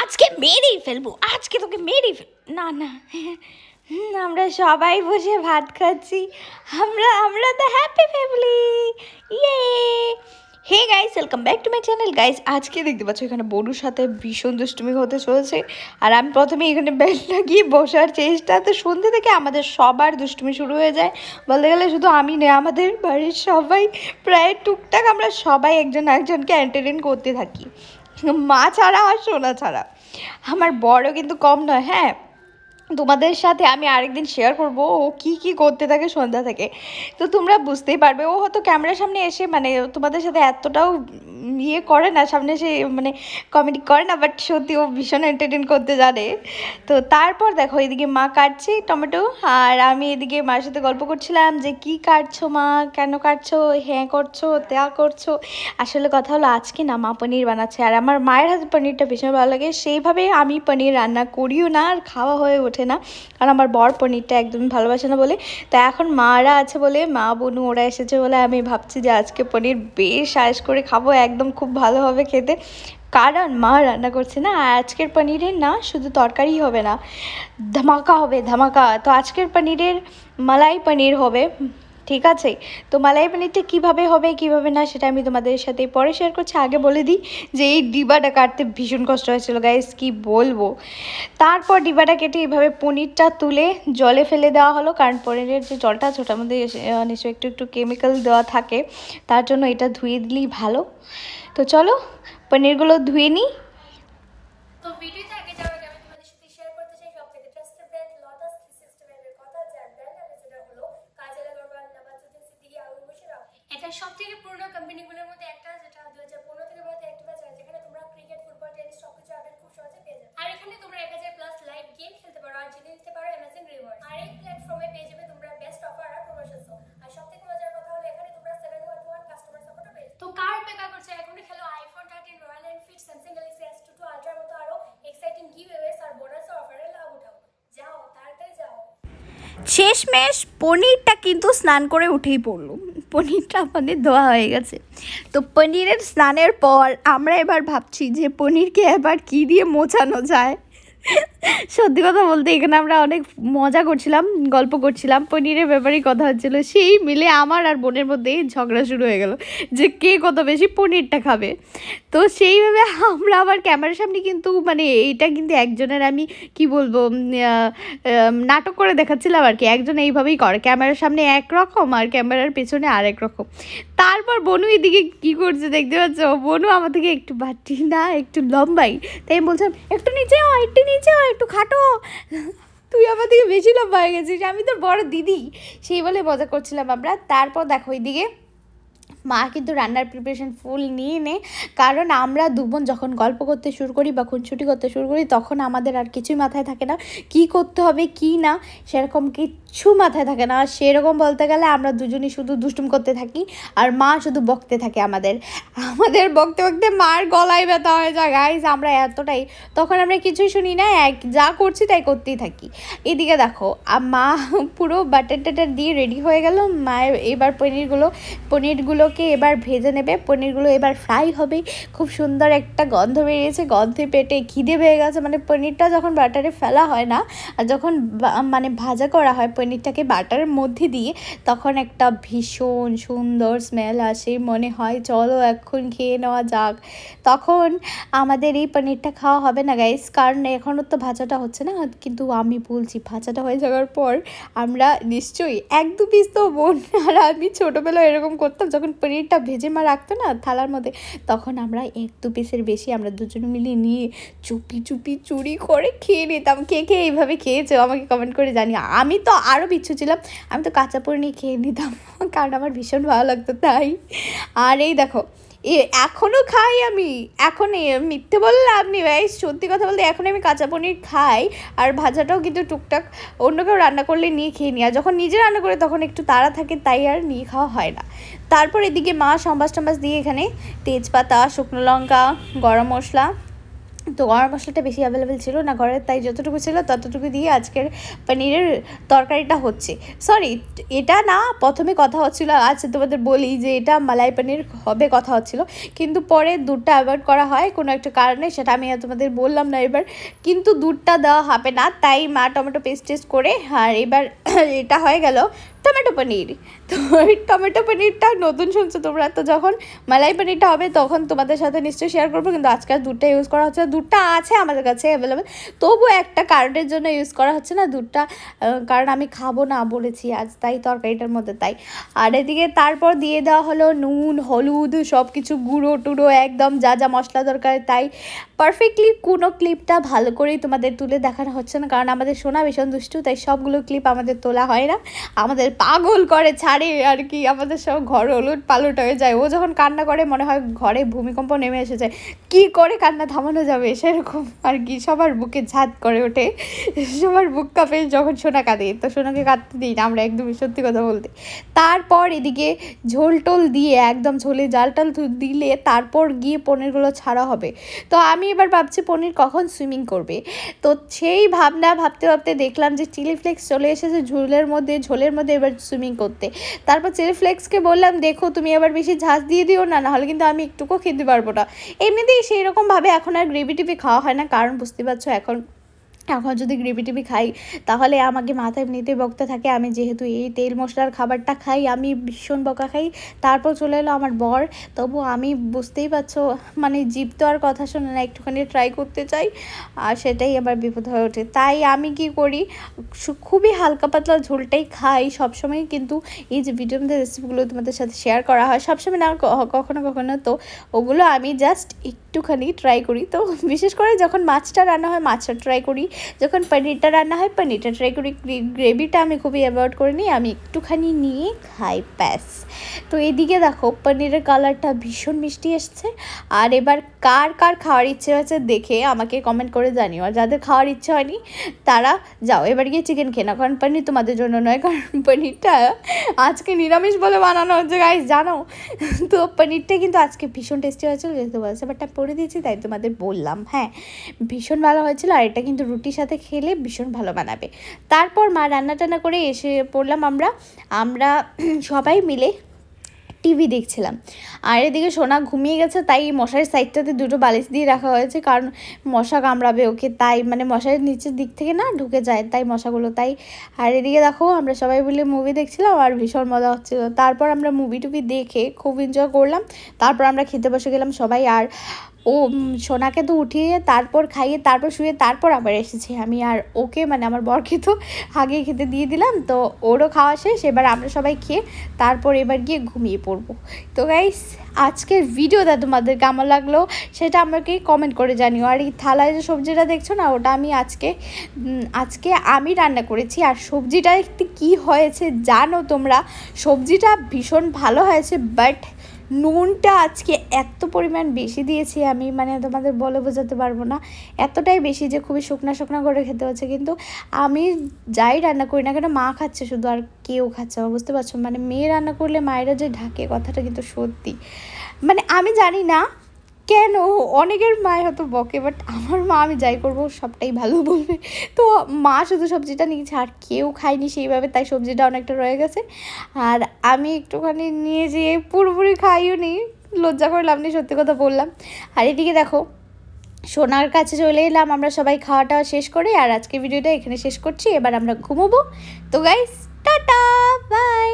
আজকে মেরেই ফেলবো আজকে তোকে মেরেই ফেল না না আমরা সবাই বসে ভাত খাচ্ছি আমরা আমরা দ্য হ্যাপি ফ্যামিলি ইয়ে hey guys welcome back to my channel guys আজকে দেখতে পাচ্ছ এখানে বড়ুর সাথে ভীষণ দুষ্টুমি হতে চলেছে আর আমি প্রথমে এখানে ব্যাট লাগিয়ে বসার চেষ্টা তো সন্ধ্যে থেকে আমাদের সবার দুষ্টুমি শুরু হয়ে যায় বলতে গেলে শুধু আমি নেই আমাদের বাড়ির সবাই প্রায় টুকটাক আমরা সবাই একজন একজনকে এন্টারটেন করতে থাকি মা ছাড়া আর সোনা ছাড়া আমার বড় কিন্তু কম নয় হ্যাঁ তোমাদের সাথে আমি আরেকদিন শেয়ার করব ও কি কি করতে থাকে সন্ধ্যা থেকে তো তোমরা বুঝতেই পারবে ও হয়তো ক্যামেরার সামনে এসে মানে তোমাদের সাথে এতটাও ইয়ে করে না সামনে এসে মানে কমেডি করে না বাট সত্যি ও ভীষণ এন্টারটেন করতে জানে তো তারপর দেখো এদিকে মা কাটছে টমেটো আর আমি এদিকে মার সাথে গল্প করছিলাম যে কি কাটছো মা কেন কাটছো হ্যাঁ করছো তা করছো আসলে কথা হলো আজকে না মা পনির বানাচ্ছে আর আমার মায়ের হাতে পনিরটা ভীষণ ভালো লাগে সেইভাবে আমি পনির রান্না করিও না আর খাওয়া হয়ে ওঠে ওঠে না আর আমার বর পনিরটা একদমই ভালোবাসে না বলে তা এখন মারা আছে বলে মা বোনু ওরা এসেছে বলে আমি ভাবছি যে আজকে পনির বেশ আয়স করে খাবো একদম খুব ভালো হবে খেতে কারণ মা রান্না করছে না আজকের পনিরের না শুধু তরকারি হবে না ধামাকা হবে ধামাকা তো আজকের পনিরের মালাই পনির হবে ঠিক আছে তো মালাই পনিরটা কীভাবে হবে কিভাবে না সেটা আমি তোমাদের সাথে পরে শেয়ার করছি আগে বলে দিই যে এই ডিবাটা কাটতে ভীষণ কষ্ট হয়েছিল গাইস কি বলবো তারপর ডিবাটা কেটে এইভাবে পনিরটা তুলে জলে ফেলে দেওয়া হলো কারণ পনিরের যে জলটা আছে ওটার মধ্যে নিশ্চয়ই একটু একটু কেমিক্যাল দেওয়া থাকে তার জন্য এটা ধুয়ে দিলেই ভালো তো চলো পনিরগুলো ধুয়ে নিই শেষমেশ পনিরটা কিন্তু স্নান করে উঠেই পড়লো পনিরটা আমাদের ধোয়া হয়ে গেছে তো পনিরের স্নানের পর আমরা এবার ভাবছি যে পনিরকে এবার কী দিয়ে মোছানো যায় সত্যি কথা বলতে এখানে আমরা অনেক মজা করছিলাম গল্প করছিলাম পনিরের ব্যাপারে কথা হচ্ছিল সেই মিলে আমার আর বোনের মধ্যে ঝগড়া শুরু হয়ে গেল যে কে কত বেশি পনিরটা খাবে তো সেইভাবে আমরা আবার ক্যামেরার সামনে কিন্তু মানে এটা কিন্তু একজনের আমি কি বলবো নাটক করে দেখাচ্ছিলাম আর কি একজন এইভাবেই করে ক্যামেরার সামনে এক রকম আর ক্যামেরার পেছনে আর এক রকম তারপর বনু এদিকে কি করছে দেখতে পাচ্ছ বনু আমার থেকে একটু বাটি না একটু লম্বাই তাই আমি বলছিলাম একটু নিচে একটু নিচে নিচেও একটু খাটো তুই আমার দিকে বেশি লম্বা হয়ে গেছিস আমি তোর বড় দিদি সেই বলে মজা করছিলাম আমরা তারপর দেখো ওইদিকে মা কিন্তু রান্নার প্রিপারেশন ফুল নিয়ে নেয় কারণ আমরা দুবন যখন গল্প করতে শুরু করি বা খুনছুটি করতে শুরু করি তখন আমাদের আর কিছুই মাথায় থাকে না কি করতে হবে কি না সেরকম কিচ্ছু মাথায় থাকে না সেরকম বলতে গেলে আমরা দুজনই শুধু দুষ্টুম করতে থাকি আর মা শুধু বকতে থাকে আমাদের আমাদের বকতে বকতে মার গলায় ব্যথা হয়ে যায় গাইজ আমরা এতটাই তখন আমরা কিছুই শুনি না এক যা করছি তাই করতেই থাকি এদিকে দেখো মা পুরো বাটার টাটার দিয়ে রেডি হয়ে গেল মায়ের এবার পনিরগুলো পনিরগুলো পনিরটাকে এবার ভেজে নেবে পনিরগুলো এবার ফ্রাই হবে খুব সুন্দর একটা গন্ধ বেরিয়েছে গন্ধে পেটে খিদে পেয়ে গেছে মানে পনিরটা যখন বাটারে ফেলা হয় না আর যখন মানে ভাজা করা হয় পনিরটাকে বাটারের মধ্যে দিয়ে তখন একটা ভীষণ সুন্দর স্মেল আসে মনে হয় চলো এখন খেয়ে নেওয়া যাক তখন আমাদের এই পনিরটা খাওয়া হবে না গাইস কারণ এখনও তো ভাজাটা হচ্ছে না কিন্তু আমি বলছি ভাজাটা হয়ে যাওয়ার পর আমরা নিশ্চয়ই এক দু পিস তো বোন আর আমি ছোটোবেলায় এরকম করতাম যখন পনিরটা ভেজে মা রাখতো না থালার মধ্যে তখন আমরা এক দু পিসের বেশি আমরা দুজনে মিলে নিয়ে চুপি চুপি চুরি করে খেয়ে নিতাম কে কে এইভাবে খেয়েছো আমাকে কমেন্ট করে জানি আমি তো আরও বিচ্ছু ছিলাম আমি তো কাঁচা পনির খেয়ে নিতাম কারণ আমার ভীষণ ভালো লাগতো তাই আর এই দেখো এ এখনও খাই আমি এখন মিথ্যে আপনি ভাই সত্যি কথা বলতে এখন আমি কাঁচা পনির খাই আর ভাজাটাও কিন্তু টুকটাক অন্য কেউ রান্না করলে নিয়ে খেয়ে নিই আর যখন নিজে রান্না করে তখন একটু তাড়া থাকে তাই আর নিয়ে খাওয়া হয় না তারপর এদিকে মা সম্বাস টম্বাস দিয়ে এখানে তেজপাতা শুকনো লঙ্কা গরম মশলা তো গরম মশলাটা বেশি অ্যাভেলেবেল ছিল না ঘরে তাই যতটুকু ছিল ততটুকু দিয়ে আজকের পনিরের তরকারিটা হচ্ছে সরি এটা না প্রথমে কথা হচ্ছিলো আজ তোমাদের বলি যে এটা মালাই পনির হবে কথা হচ্ছিল কিন্তু পরে দুধটা অ্যাভয়েড করা হয় কোনো একটা কারণে সেটা আমি তোমাদের বললাম না এবার কিন্তু দুধটা দেওয়া হবে না তাই মা টমেটো পেস্ট টেস্ট করে আর এবার এটা হয়ে গেল টমেটো পনির তো ওই টমেটো পনিরটা নতুন শুনছো তোমরা তো যখন মালাই পনিরটা হবে তখন তোমাদের সাথে নিশ্চয়ই শেয়ার করবো কিন্তু আজকাল দুধটা ইউজ করা হচ্ছে দুধটা আছে আমাদের কাছে অ্যাভেলেবেল তবু একটা কারণের জন্য ইউজ করা হচ্ছে না দুধটা কারণ আমি খাবো না বলেছি আজ তাই তরকারিটার মধ্যে তাই আর এদিকে তারপর দিয়ে দেওয়া হলো নুন হলুদ সব কিছু গুঁড়ো টুড়ো একদম যা যা মশলা দরকার তাই পারফেক্টলি কোনো ক্লিপটা ভালো করেই তোমাদের তুলে দেখানো হচ্ছে না কারণ আমাদের সোনা ভীষণ দুষ্টু তাই সবগুলো ক্লিপ আমাদের তোলা হয় না আমাদের পাগল করে ছাড়ে আর কি আমাদের সব ঘর ওলুট পালট হয়ে যায় ও যখন কান্না করে মনে হয় ঘরে ভূমিকম্প নেমে এসে যায় কি করে কান্না থামানো যাবে সেরকম আর কি সবার বুকে ঝাঁত করে ওঠে সবার বুক কাঁপে যখন সোনা কাঁদে তো সোনাকে কাঁদতে দিই না আমরা একদমই সত্যি কথা বলতে তারপর এদিকে ঝোল টোল দিয়ে একদম ঝোলে জাল টাল দিলে তারপর গিয়ে পনেরগুলো ছাড়া হবে তো আমি আমি এবার ভাবছি পনির কখন সুইমিং করবে তো সেই ভাবনা ভাবতে ভাবতে দেখলাম যে চিলি ফ্লেক্স চলে এসেছে ঝুলের মধ্যে ঝোলের মধ্যে এবার সুইমিং করতে তারপর চিলি ফ্লেক্সকে বললাম দেখো তুমি আবার বেশি ঝাঁস দিয়ে দিও না নাহলে কিন্তু আমি একটুকু খেতে পারবো না এমনিতেই সেই রকমভাবে এখন আর গ্রেভি টিভি খাওয়া হয় না কারণ বুঝতে পারছো এখন এখন যদি গ্রেভি টেভি খাই তাহলে আমাকে মাথায় নিতে বকতে থাকে আমি যেহেতু এই তেল মশলার খাবারটা খাই আমি ভীষণ বকা খাই তারপর চলে এলো আমার বর তবু আমি বুঝতেই পারছো মানে জীব তো আর কথা শোনে না একটুখানি ট্রাই করতে চাই আর সেটাই আবার বিপদ হয়ে ওঠে তাই আমি কি করি খুবই হালকা পাতলা ঝোলটাই খাই সবসময় কিন্তু এই যে ভিডিও মধ্যে রেসিপিগুলো তোমাদের সাথে শেয়ার করা হয় সবসময় না কখনো কখনো তো ওগুলো আমি জাস্ট একটুখানি ট্রাই করি তো বিশেষ করে যখন মাছটা রান্না হয় মাছটা ট্রাই করি যখন পনিরটা রান্না হয় পনিরটা ট্রাই করি গ্রেভিটা আমি খুবই অ্যাভয়েড করে নিই আমি একটুখানি নিয়ে খাই প্যাস তো এদিকে দেখো পনিরের কালারটা ভীষণ মিষ্টি এসছে আর এবার কার কার খাওয়ার ইচ্ছে হয়েছে দেখে আমাকে কমেন্ট করে জানিও আর যাদের খাওয়ার ইচ্ছে হয়নি তারা যাও এবার গিয়ে চিকেন খেয়ে না কারণ পনির তোমাদের জন্য নয় কারণ পনিরটা আজকে নিরামিষ বলে বানানো হচ্ছে গাইস জানো তো পনিরটা কিন্তু আজকে ভীষণ টেস্টি হয়েছিল যেহেতু বলছে বাট পরে দিয়েছি তাই তোমাদের বললাম হ্যাঁ ভীষণ ভালো হয়েছিল আর এটা কিন্তু রুটি রুটির সাথে খেলে ভীষণ ভালো বানাবে তারপর মা রান্না টান্না করে এসে পড়লাম আমরা আমরা সবাই মিলে টিভি দেখছিলাম আর এদিকে সোনা ঘুমিয়ে গেছে তাই মশারির সাইডটাতে দুটো বালিশ দিয়ে রাখা হয়েছে কারণ মশা কামড়াবে ওকে তাই মানে মশারির নিচের দিক থেকে না ঢুকে যায় তাই মশাগুলো তাই আর এদিকে দেখো আমরা সবাই মিলে মুভি দেখছিলাম আর ভীষণ মজা হচ্ছিল তারপর আমরা মুভি টুভি দেখে খুব এনজয় করলাম তারপর আমরা খেতে বসে গেলাম সবাই আর ও সোনাকে তো উঠিয়ে তারপর খাইয়ে তারপর শুয়ে তারপর আবার এসেছি আমি আর ওকে মানে আমার বরকে তো আগে খেতে দিয়ে দিলাম তো ওরও খাওয়া শেষ এবার আমরা সবাই খেয়ে তারপর এবার গিয়ে ঘুমিয়ে পড়বো তো গাইস আজকের ভিডিওটা তোমাদের কেমন লাগলো সেটা আমাকে কমেন্ট করে জানিও আর এই থালায় যে সবজিটা দেখছো না ওটা আমি আজকে আজকে আমি রান্না করেছি আর সবজিটা কি হয়েছে জানো তোমরা সবজিটা ভীষণ ভালো হয়েছে বাট নুনটা আজকে এত পরিমাণ বেশি দিয়েছি আমি মানে তোমাদের বলে বোঝাতে পারবো না এতটাই বেশি যে খুবই শুকনো শুকনো করে খেতে হচ্ছে কিন্তু আমি যাই রান্না করি না কেন মা খাচ্ছে শুধু আর কেউ খাচ্ছে না বুঝতে পারছো মানে মেয়ে রান্না করলে মায়েরা যে ঢাকে কথাটা কিন্তু সত্যি মানে আমি জানি না কেন অনেকের মায় হয়তো বকে বাট আমার মা আমি যাই করবো সবটাই ভালো বলবে তো মা শুধু সবজিটা নিয়েছে আর কেউ খায়নি সেইভাবে তাই সবজিটা অনেকটা রয়ে গেছে আর আমি একটুখানি নিয়ে যেয়ে পুরোপুরি খাইও নি লজ্জা করে লাভ নেই সত্যি কথা বললাম আর এদিকে দেখো সোনার কাছে চলে এলাম আমরা সবাই টাওয়া শেষ করে আর আজকে ভিডিওটা এখানে শেষ করছি এবার আমরা ঘুমোবো তো গাইস টাটা বাই